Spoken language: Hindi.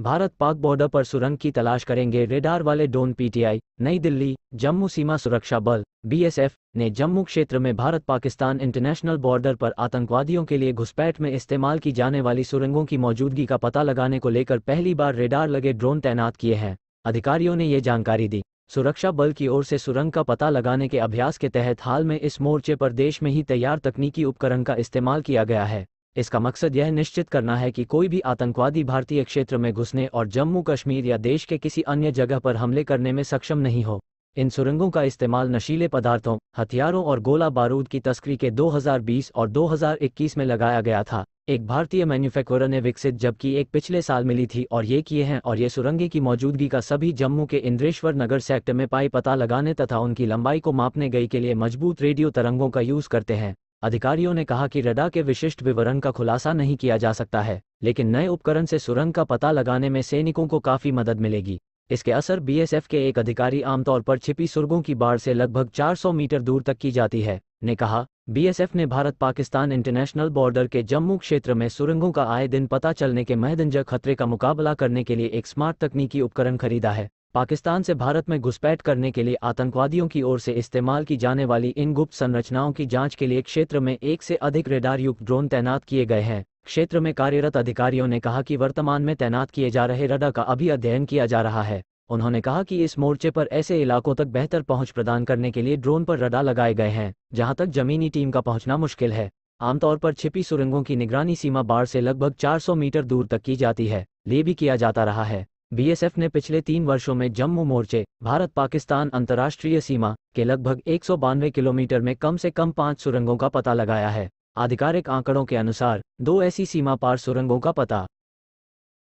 भारत पाक बॉर्डर पर सुरंग की तलाश करेंगे रेडार वाले ड्रोन पीटीआई नई दिल्ली जम्मू सीमा सुरक्षा बल बीएसएफ ने जम्मू क्षेत्र में भारत पाकिस्तान इंटरनेशनल बॉर्डर पर आतंकवादियों के लिए घुसपैठ में इस्तेमाल की जाने वाली सुरंगों की मौजूदगी का पता लगाने को लेकर पहली बार रेडार लगे ड्रोन तैनात किए हैं अधिकारियों ने ये जानकारी दी सुरक्षा बल की ओर से सुरंग का पता लगाने के अभ्यास के तहत हाल में इस मोर्चे पर देश में ही तैयार तकनीकी उपकरण का इस्तेमाल किया गया है इसका मकसद यह निश्चित करना है कि कोई भी आतंकवादी भारतीय क्षेत्र में घुसने और जम्मू कश्मीर या देश के किसी अन्य जगह पर हमले करने में सक्षम नहीं हो इन सुरंगों का इस्तेमाल नशीले पदार्थों हथियारों और गोला बारूद की तस्करी के 2020 और 2021 में लगाया गया था एक भारतीय मैन्युफैक्चरर ने विकसित जबकि एक पिछले साल मिली थी और ये किए हैं और ये सुरंगे की मौजूदगी का सभी जम्मू के इंद्रेश्वर नगर सेक्टर में पाई पता लगाने तथा उनकी लंबाई को मापने गई के लिए मजबूत रेडियो तरंगों का यूज करते हैं अधिकारियों ने कहा कि रडा के विशिष्ट विवरण का खुलासा नहीं किया जा सकता है लेकिन नए उपकरण से सुरंग का पता लगाने में सैनिकों को काफी मदद मिलेगी इसके असर बीएसएफ के एक अधिकारी आमतौर पर छिपी सुरगों की बाढ़ से लगभग 400 मीटर दूर तक की जाती है ने कहा बीएसएफ ने भारत पाकिस्तान इंटरनेशनल बॉर्डर के जम्मू क्षेत्र में सुरंगों का आए दिन पता चलने के महदंजा खतरे का मुकाबला करने के लिए एक स्मार्ट तकनीकी उपकरण खरीदा है पाकिस्तान से भारत में घुसपैठ करने के लिए आतंकवादियों की ओर से इस्तेमाल की जाने वाली इन गुप्त संरचनाओं की जांच के लिए क्षेत्र में एक से अधिक रेडार युक्त ड्रोन तैनात किए गए हैं क्षेत्र में कार्यरत अधिकारियों ने कहा कि वर्तमान में तैनात किए जा रहे रडा का अभी अध्ययन किया जा रहा है उन्होंने कहा कि इस मोर्चे पर ऐसे इलाकों तक बेहतर पहुंच प्रदान करने के लिए ड्रोन पर रडा लगाए गए हैं जहां तक जमीनी टीम का पहुँचना मुश्किल है आमतौर पर छिपी सुरंगों की निगरानी सीमा बाढ़ से लगभग चार मीटर दूर तक की जाती है ले भी किया जाता रहा है बीएसएफ ने पिछले तीन वर्षों में जम्मू मोर्चे भारत पाकिस्तान अंतर्राष्ट्रीय सीमा के लगभग एक किलोमीटर में कम से कम पाँच सुरंगों का पता लगाया है आधिकारिक आंकड़ों के अनुसार दो ऐसी सीमा पार सुरंगों का पता